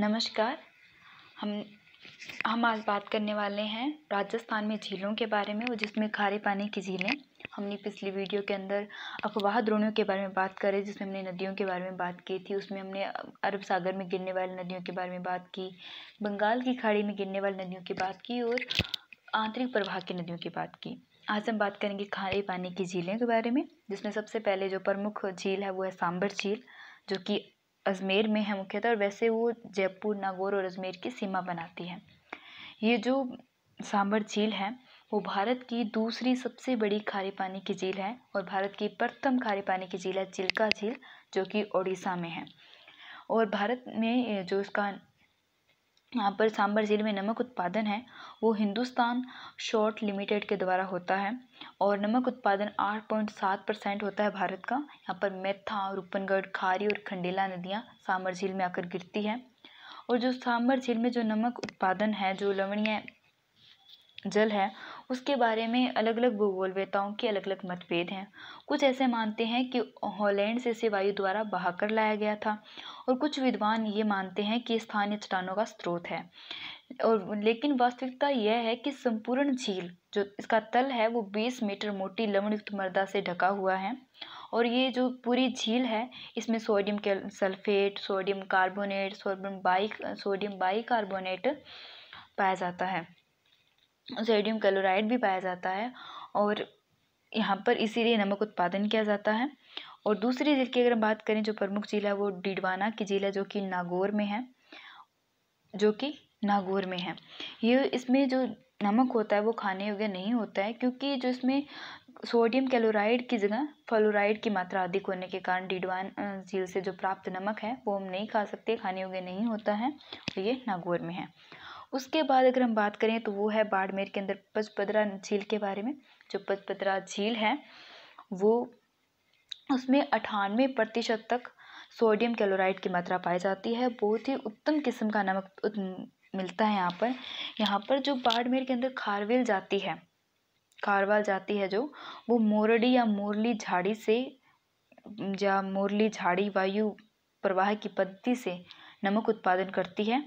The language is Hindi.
नमस्कार हम हम आज बात करने वाले हैं राजस्थान में झीलों के बारे में और जिसमें खारे पानी की झीलें हमने पिछली वीडियो के अंदर अफवाह द्रोणियों के बारे में बात करें जिसमें हमने नदियों के बारे में बात की थी उसमें हमने अरब सागर में गिरने वाली नदियों के बारे में बात की बंगाल की खाड़ी में गिरने वाली नदियों की बात की और आंतरिक प्रवाह की नदियों की बात की आज हम बात करेंगे खारे पानी की झीलें के बारे में जिसमें सबसे पहले जो प्रमुख झील है वो है सांबर झील जो कि अजमेर में है मुख्यतः और वैसे वो जयपुर नागौर और अजमेर की सीमा बनाती है ये जो सांभर झील है वो भारत की दूसरी सबसे बड़ी खारे पानी की झील है और भारत की प्रथम खारे पानी की झील है चिल्का झील जो कि ओडिशा में है और भारत में जो इसका यहाँ पर सांबर झील में नमक उत्पादन है वो हिंदुस्तान शॉर्ट लिमिटेड के द्वारा होता है और नमक उत्पादन आठ पॉइंट सात परसेंट होता है भारत का यहाँ पर मेथा रूपनगढ़ खारी और खंडेला नदियाँ सांबर झील में आकर गिरती है और जो सांबर झील में जो नमक उत्पादन है जो लवणीय जल है उसके बारे में अलग अलग भूगोलवेताओं के अलग अलग मतभेद हैं कुछ ऐसे मानते हैं कि हॉलैंड से इसे वायु द्वारा बहाकर लाया गया था और कुछ विद्वान ये मानते हैं कि स्थानीय चट्टानों का स्रोत है और लेकिन वास्तविकता यह है कि संपूर्ण झील जो इसका तल है वो 20 मीटर मोटी लवणयुक्त मर्दा से ढका हुआ है और ये जो पूरी झील है इसमें सोडियम के sulphate sodium carbonate sodium bi sodium bi पाया जाता है सोडियम क्लोराइड भी पाया जाता है और यहाँ पर इसीलिए नमक उत्पादन किया जाता है और दूसरी जिले की अगर हम बात करें जो प्रमुख झील है वो डिडवाना की झील है जो कि नागौर में है जो कि नागौर में है ये इसमें जो नमक होता है वो खाने योग्य नहीं होता है क्योंकि जो इसमें सोडियम क्लोराइड की जगह फ्लोराइड की मात्रा अधिक होने के कारण डिडवान झील से जो प्राप्त नमक है वो हम नहीं खा सकते खाने योग्य नहीं होता है और ये नागौर में है उसके बाद अगर हम बात करें तो वो है बाड़मेर के अंदर पचपदरा झील के बारे में जो पचपदरा झील है वो उसमें अठानवे प्रतिशत तक सोडियम क्लोराइड की मात्रा पाई जाती है बहुत ही उत्तम किस्म का नमक मिलता है यहाँ पर यहाँ पर जो बाड़मेर के अंदर खारवेल जाती है कारवाल जाती है जो वो मोरडी या मोरली झाड़ी से या मोरली झाड़ी वायु प्रवाह की पद्धति से नमक उत्पादन करती है